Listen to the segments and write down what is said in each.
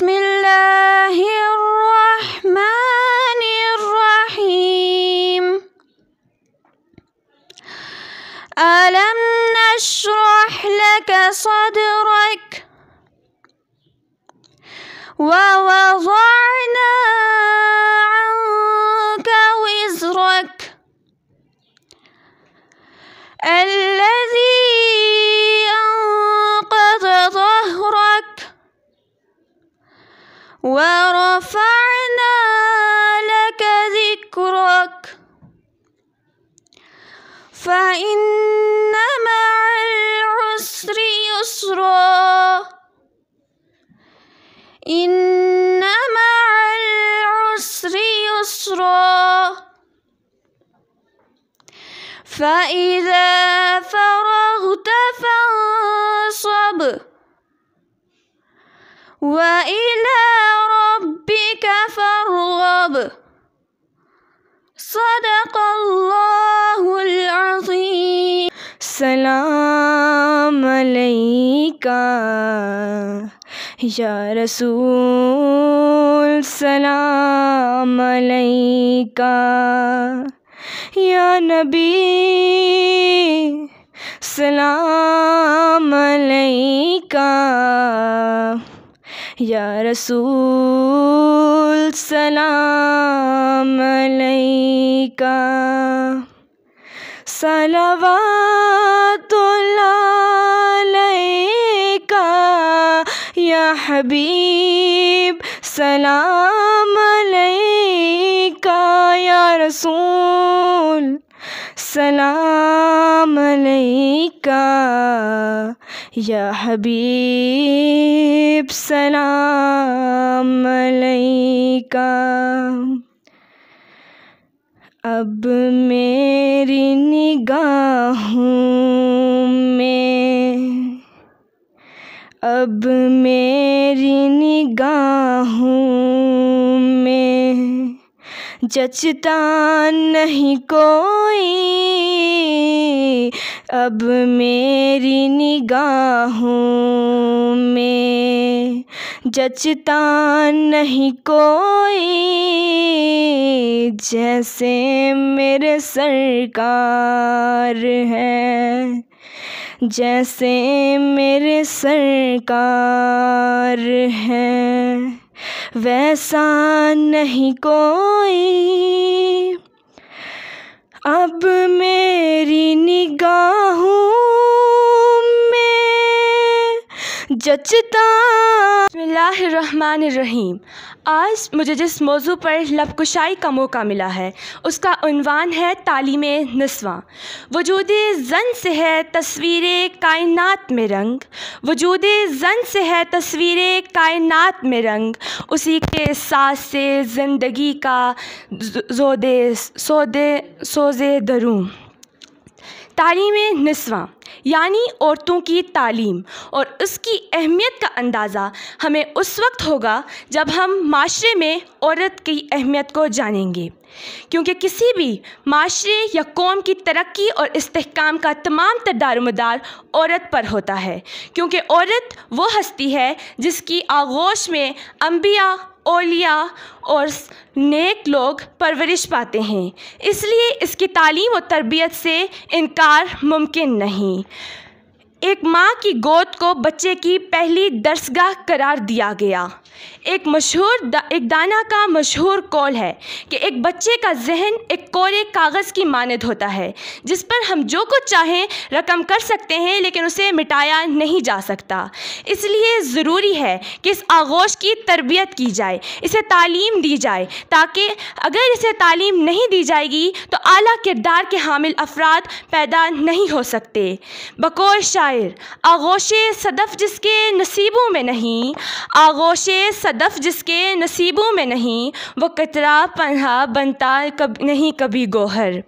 بسم الله الرحمن الرحيم ألم نشرح لك صدرك ووضعنا عنك وزرك الذي ورفعنا لك ذكرك فإن مع العسر يسرا إن مع العسر يسرا فإذا فرغت فانصب وإلى صدق الله العظيم سلام عليك يا رسول سلام عليك يا نبي سلام عليك يا رسول सलाम अलैका का या हबीब सलाम अलैका या रसूल सलाम अलैका या हबीब सलाम अलैका अब मेरी निगाहों में अब मेरी निगाहों में जचता नहीं कोई अब मेरी निगाहों में जचता नहीं कोई जैसे मेरे सरकार है जैसे मेरे सरकार है वैसा नहीं कोई अब मेरी निगाहों जचता आज मुझे जिस मौजू पर लपकुशाई का मौका मिला है उसका उनवान है तालीम नस्वाँ वजूद जन से है तस्वीर कायनात में रंग वजूद जन से है तस्वीर कायनात में रंग उसी के साथ से ज़िंदगी का जोदे सोदे सोजे दरूँ तालीम नस्वा यानी औरतों की तालीम और उसकी अहमियत का अंदाज़ा हमें उस वक्त होगा जब हम माशरे में औरत की अहमियत को जानेंगे क्योंकि किसी भी माशरे या कौम की तरक्की और इस्तेकाम का तमाम तदारमदार औरत पर होता है क्योंकि औरत वो हस्ती है जिसकी आगोश में अम्बिया ओलिया और नेक लोग परवरिश पाते हैं इसलिए इसकी तालीम और तरबियत से इनकार मुमकिन नहीं एक माँ की गोद को बच्चे की पहली दरसगाह करार दिया गया एक मशहूर दा, एक दाना का मशहूर कौल है कि एक बच्चे का जहन एक कोरे कागज़ की मानद होता है जिस पर हम जो कुछ चाहें रकम कर सकते हैं लेकिन उसे मिटाया नहीं जा सकता इसलिए ज़रूरी है कि इस आगोश की तरबियत की जाए इसे तालीम दी जाए ताकि अगर इसे तालीम नहीं दी जाएगी तो अली किरदार के हामिल अफराद पैदा नहीं हो सकते बकौर शायर आगोश सदफ़ जिसके नसीबों में नहीं आगोश सदफ़ जिसके नसीबों में नहीं वो कतरा पन्हा बनता कब नहीं कभी गोहर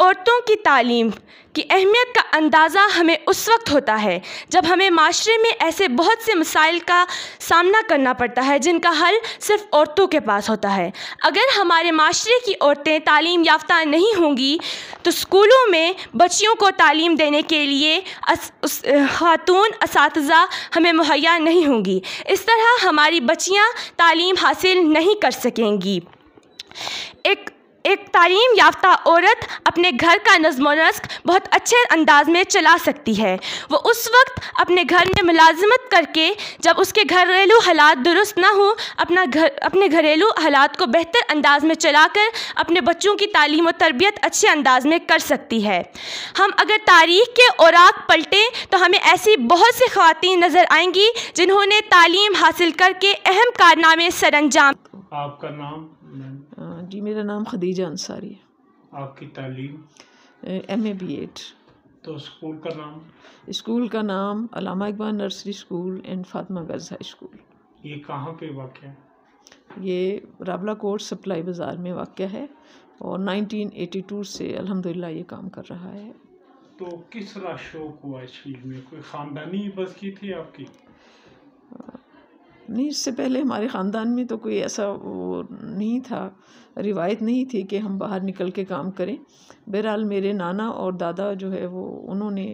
औरतों की तालीम की अहमियत का अंदाज़ा हमें उस वक्त होता है जब हमें माशरे में ऐसे बहुत से मसाइल का सामना करना पड़ता है जिनका हल सिर्फ औरतों के पास होता है अगर हमारे माशरे की औरतें तालीम याफ्ता नहीं होंगी तो स्कूलों में बच्चियों को तालीम देने के लिए उस खातून इस हमें मुहैया नहीं होंगी इस तरह हमारी बच्चियाँ तालीम हासिल नहीं कर सकेंगी एक एक तालीम याफ्ता औरत अपने घर का नजमो नस्क बहुत अच्छे अंदाज में चला सकती है वो उस वक्त अपने घर में मुलाजमत करके जब उसके घरेलू हालात दुरुस्त ना हो अपना घर अपने घरेलू हालात को बेहतर अंदाज में चलाकर अपने बच्चों की तालीम और तरबियत अच्छे अंदाज में कर सकती है हम अगर तारीख के औराक पलटें तो हमें ऐसी बहुत सी खातें नज़र आएंगी जिन्होंने तालीम हासिल करके अहम कारनामे सर अंजाम आपका नाम जी मेरा नाम खदीजा अंसारी है आपकी तालीम एम ए बी एड तो स्कूल का नाम स्कूल का नाम Allama Iqbal nursery school and Fatima girls high school ये कहाँ पे वाक़ है ये राबला कोर्ट सप्लाई बाज़ार में वाक़ है और 1982 से अल्हम्दुलिल्लाह ये काम कर रहा है तो किस तरह शौक हुआ इस चीज़ में कोई ख़ानदानी बस की थी आपकी नहीं इससे पहले हमारे ख़ानदान में तो कोई ऐसा वो नहीं था रिवायत नहीं थी कि हम बाहर निकल के काम करें बहरहाल मेरे नाना और दादा जो है वो उन्होंने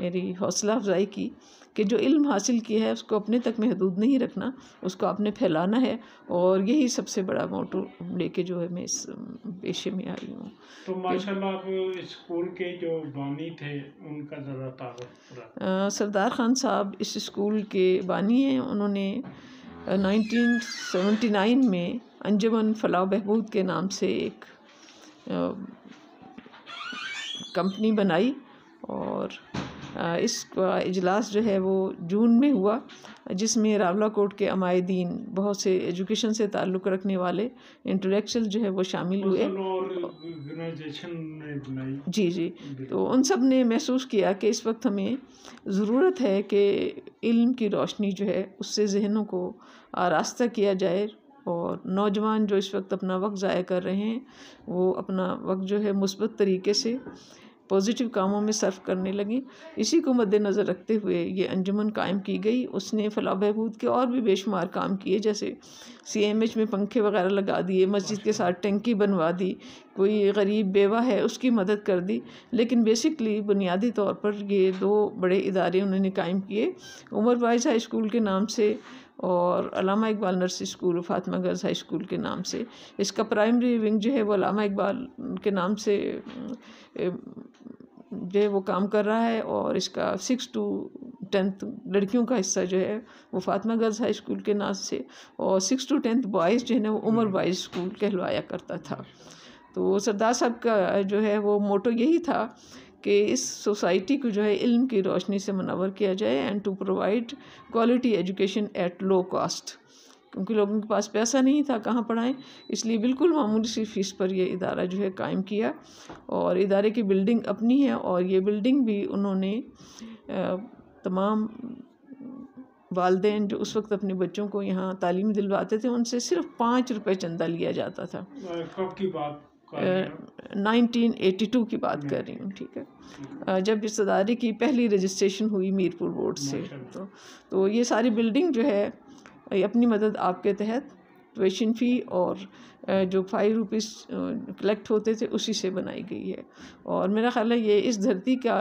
मेरी हौसला अफजाई की कि जो इल्म हासिल किया है उसको अपने तक महदूद नहीं रखना उसको आपने फैलाना है और यही सबसे बड़ा मोटो लेके जो है मैं इस पेशे में आई हूँ तो माशाल्लाह आप स्कूल के जो बानी थे उनका ज़रा सरदार ख़ान साहब इस स्कूल के बानी हैं उन्होंने 1979 में अंजमन फलाह बहबूद के नाम से एक कंपनी बनाई और इसका इजलास जो है वो जून में हुआ जिसमें रावला कोट के अमायदीन बहुत से एजुकेशन से ताल्लुक़ रखने वाले इंटेलेक्चुअल जो है वो शामिल हुए जी जी तो उन सब ने महसूस किया कि इस वक्त हमें ज़रूरत है कि इल्म की रोशनी जो है उससे जहनों को रास्ता किया जाए और नौजवान जो इस वक्त अपना वक्त ज़ाया कर रहे हैं वो अपना वक्त जो है मुस्बत तरीके से पॉजिटिव कामों में सर्व करने लगे इसी को मद्देनज़र रखते हुए ये अंजुमन कायम की गई उसने फलाह बहबूद के और भी बेशुमार काम किए जैसे सी एम एच में पंखे वगैरह लगा दिए मस्जिद के साथ टंकी बनवा दी कोई गरीब बेवा है उसकी मदद कर दी लेकिन बेसिकली बुनियादी तौर पर ये दो बड़े इदारे उन्होंने कायम किए उमर वाइज हाई स्कूल के नाम से और Allama Iqbal nursing school Fatima girls high school के नाम से इसका प्राइमरी विंग जो है वो अलामा इकबाल के नाम से जो है वो काम कर रहा है और इसका सिक्स टू टेंथ लड़कियों का हिस्सा जो है वो फातमा गर्ल्स हाई स्कूल के नाम से और सिक्स टू टेंथ बॉयज़ जो है ना वो उमर हम्म। बॉयज़ स्कूल कहलवाया करता था तो सरदार साहब का जो है वो मोटो यही था कि इस सोसाइटी को जो है इल्म की रोशनी से मनवर किया जाए and to provide quality education at low cost क्योंकि लोगों के पास पैसा नहीं था कहाँ पढ़ाएं इसलिए बिल्कुल मामूली सी फीस पर यह इदारा जो है कायम किया और इदारे की बिल्डिंग अपनी है और ये बिल्डिंग भी उन्होंने तमाम वालदे जो उस वक्त अपने बच्चों को यहाँ तालीम दिलवाते थे उनसे सिर्फ पाँच रुपये चंदा लिया जाता था तो कब की बात नाइनटीन एटी टू की बात हम्म। कर रही हूँ ठीक है जब रिश्तेदारी की पहली रजिस्ट्रेशन हुई मीरपुर बोर्ड से तो तो ये सारी बिल्डिंग जो है अपनी मदद आपके तहत ट्यूशन फ़ी और जो फाइव रुपीज़ कलेक्ट होते थे उसी से बनाई गई है और मेरा ख्याल है ये इस धरती का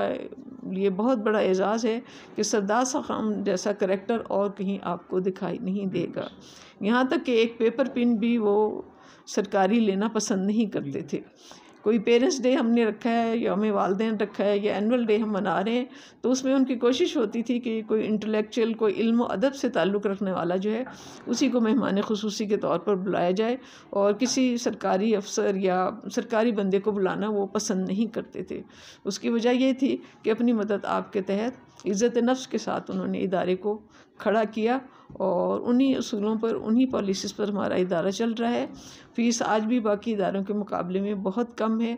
लिए बहुत बड़ा एजाज़ है कि सरदार सखाम जैसा करेक्टर और कहीं आपको दिखाई नहीं देगा हम्म। यहाँ तक कि एक पेपर पिन भी वो सरकारी लेना पसंद नहीं करते थे कोई पेरेंट्स डे हमने रखा है या हमें वालदे रखा है या एनुअल डे हम मना रहे हैं तो उसमें उनकी कोशिश होती थी कि कोई इंटेलेक्चुअल कोई इल्म अदब से ताल्लुक़ रखने वाला जो है उसी को मेहमान खसूसी के तौर पर बुलाया जाए और किसी सरकारी अफसर या सरकारी बंदे को बुलाना वो पसंद नहीं करते थे उसकी वजह ये थी कि अपनी मदद आपके तहत इज़्ज़त नफ्स के साथ उन्होंने इदारे को खड़ा किया और उन्हीं असूलों पर उन्हीं पॉलिसीज़ पर हमारा इदारा चल रहा है फ़ीस आज भी बाकी इदारों के मुकाबले में बहुत कम है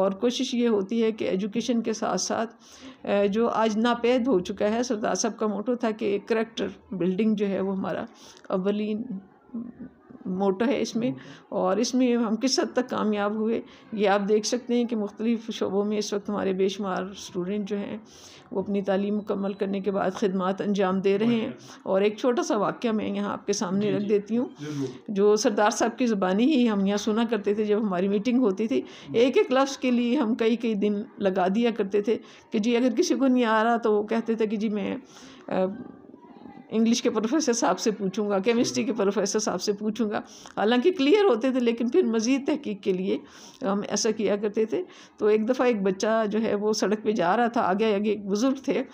और कोशिश ये होती है कि एजुकेशन के साथ साथ जो आज नापैद हो चुका है सरदार साहब का मोटो था कि करेक्टर बिल्डिंग जो है वो हमारा अवलिन मोटो है इसमें हम्म, हम्म। और इसमें हम किस हद तक कामयाब हुए ये आप देख सकते हैं कि मुख्तलिफ़ शोबों में इस वक्त हमारे बेशुमार स्टूडेंट जो हैं वो अपनी तालीम मुकम्मल करने के बाद खदमात अंजाम दे रहे हैं और एक छोटा सा वाक्य मैं यहाँ आपके सामने रख देती हूँ जो सरदार साहब की ज़ुबानी ही हम यहाँ सुना करते थे जब हमारी मीटिंग होती थी एक एक लफ्स के लिए हम कई कई दिन लगा दिया करते थे कि जी अगर किसी को नहीं आ रहा तो वो कहते थे कि जी मैं इंग्लिश के प्रोफेसर साहब से पूछूंगा केमिस्ट्री के प्रोफेसर साहब से पूछूंगा हालांकि क्लियर होते थे लेकिन फिर मज़ीद तहकीक के लिए हम ऐसा किया करते थे तो एक दफ़ा एक बच्चा जो है वो सड़क पे जा रहा था आगे आगे एक बुज़ुर्ग थे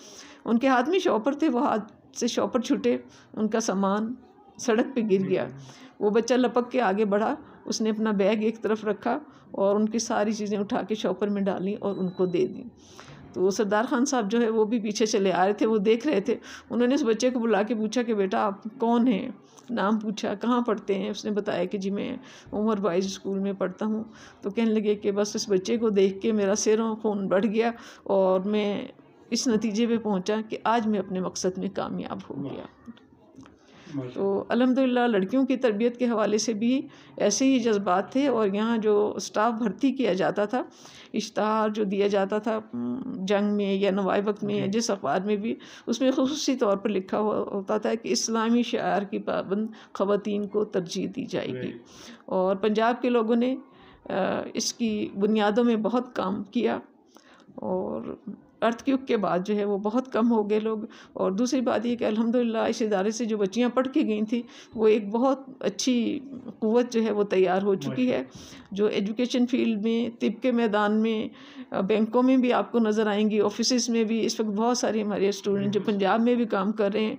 उनके हाथ में शॉपर थे वो हाथ से शॉपर छूटे उनका सामान सड़क पर गिर गया वो बच्चा लपक के आगे बढ़ा उसने अपना बैग एक तरफ रखा और उनकी सारी चीज़ें उठा के शॉपर में डाली और उनको दे दी तो सरदार खान साहब जो है वो भी पीछे चले आ रहे थे वो देख रहे थे उन्होंने उस बच्चे को बुला के पूछा कि बेटा आप कौन हैं नाम पूछा कहाँ पढ़ते हैं उसने बताया कि जी मैं उमर बॉयज़ स्कूल में पढ़ता हूँ तो कहने लगे कि बस इस बच्चे को देख के मेरा सिरों खून बढ़ गया और मैं इस नतीजे पर पहुँचा कि आज मैं अपने मकसद में कामयाब हो गया तो अलहमदिल्ला लड़कियों की तरबियत के हवाले से भी ऐसे ही जज्बात थे और यहाँ जो स्टाफ भर्ती किया जाता था इश्तहार जो दिया जाता था जंग में या नवाए वक्त में या जिस अखबार में भी उसमें खसूस तौर पर लिखा हुआ होता था कि इस्लामी शायर की पाबंद ख़वान को तरजीह दी जाएगी और पंजाब के लोगों ने इसकी बुनियादों में बहुत काम किया और अर्थक्यूक के बाद जो है वो बहुत कम हो गए लोग और दूसरी बात ये कि अलहमदिल्ला इस इदारे से जो बच्चियाँ पढ़ के गई थी वो एक बहुत अच्छी क़वत जो है वो तैयार हो चुकी है जो एजुकेशन फील्ड में तिब के मैदान में बैंकों में भी आपको नज़र आएंगी ऑफिस में भी इस वक्त बहुत सारी हमारे स्टूडेंट जो पंजाब में भी काम कर रहे हैं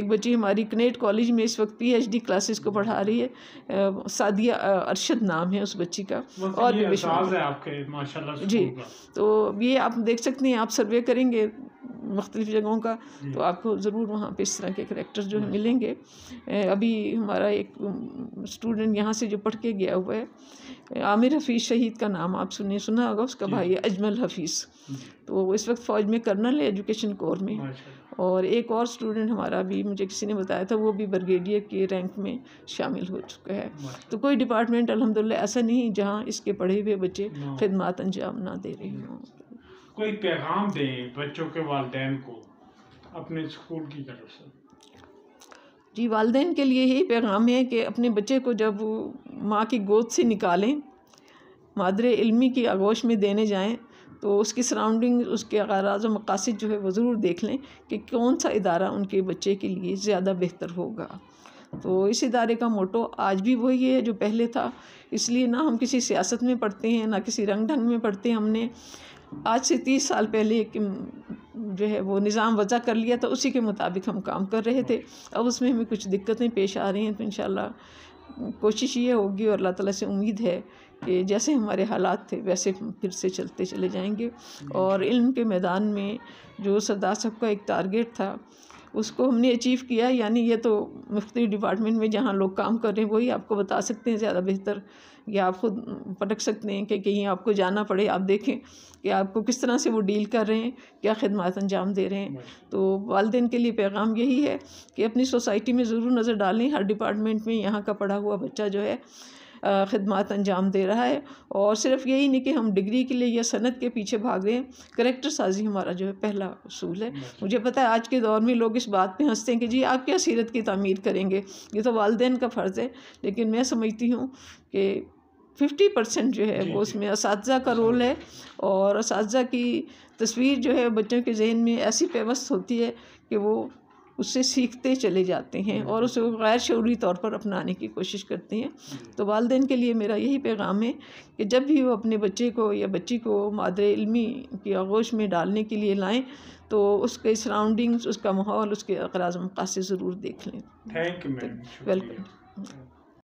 एक बच्ची हमारी कनेट कॉलेज में इस वक्त डी क्लासेस को पढ़ा रही है सादिया अरशद नाम है उस बच्ची का और भी है आपके जी तो ये आप देख सकते हैं आप सर्वे करेंगे मुख्तलिफ़ जगहों का तो आपको ज़रूर वहाँ पे इस तरह के करेक्टर जो है मिलेंगे अभी हमारा एक स्टूडेंट यहाँ से जो पढ़ के गया हुआ है आमिर हफीज़ शहीद का नाम आप सुनिए सुना होगा उसका भाई है अजमल हफीज़ तो वो इस वक्त फ़ौज में कर्नल है एजुकेशन कोर में और एक और स्टूडेंट हमारा भी मुझे किसी ने बताया था वो भी ब्रिगेडियर के रैंक में शामिल हो चुका है तो कोई डिपार्टमेंट अलहमदिल्ला ऐसा नहीं जहाँ इसके पढ़े हुए बच्चे हाँ। खदमात अंजाम ना दे रहे हों कोई पैगाम दें बच्चों के वाले को अपने स्कूल की तरफ से जी वालदेन के लिए यही पैगाम है कि अपने बच्चे को जब माँ की गोद से निकालें मादर इलमी की आगोश में देने जाएं तो उसकी सराउंडिंग उसके अगराज और मकासद जो है वो ज़रूर देख लें कि कौन सा इदारा उनके बच्चे के लिए ज़्यादा बेहतर होगा तो इस इदारे का मोटो आज भी वही है जो पहले था इसलिए ना हम किसी सियासत में पढ़ते हैं ना किसी रंग ढंग में पढ़ते हैं हमने आज से तीस साल पहले एक जो है वो निज़ाम वजह कर लिया था उसी के मुताबिक हम काम कर रहे थे अब उसमें हमें कुछ दिक्कतें पेश आ रही हैं तो इन कोशिश ये होगी और अल्लाह ताला से उम्मीद है कि जैसे हमारे हालात थे वैसे फिर से चलते चले जाएंगे और इल्म के मैदान में जो सरदार साहब का एक टारगेट था उसको हमने अचीव किया यानी ये तो मुख्त डिपार्टमेंट में जहाँ लोग काम कर रहे हैं वही आपको बता सकते हैं ज़्यादा बेहतर या आप खुद पटक सकते हैं कि कहीं आपको जाना पड़े आप देखें कि आपको किस तरह से वो डील कर रहे हैं क्या खदमात अंजाम दे रहे हैं तो वालदे के लिए पैगाम यही है कि अपनी सोसाइटी में ज़रूर नज़र डालें हर डिपार्टमेंट में यहाँ का पढ़ा हुआ बच्चा जो है ख़दमात अंजाम दे रहा है और सिर्फ यही नहीं कि हम डिग्री के लिए या सनत के पीछे भाग रहे हैं करेक्टर साजी हमारा जो है पहला असूल है अच्छा। मुझे पता है आज के दौर में लोग इस बात पर हंसते हैं कि जी आप क्या सीरत की तमीर करेंगे ये तो वालदेन का फ़र्ज़ है लेकिन मैं समझती हूँ कि फिफ्टी परसेंट जो है वो उसमें इस का रोल है और इस की तस्वीर जो है बच्चों के जहन में ऐसी पेवस्त होती है कि वो उससे सीखते चले जाते हैं और उसे गैर शौरी तौर पर अपनाने की कोशिश करते हैं तो वालदे के लिए मेरा यही पैगाम है कि जब भी वो अपने बच्चे को या बच्ची को मादर इलमी की आगोश में डालने के लिए लाएँ तो उसके सराउंडिंग्स उसका माहौल उसके अकराज मकास ज़रूर देख लें थैंक यू वेलकम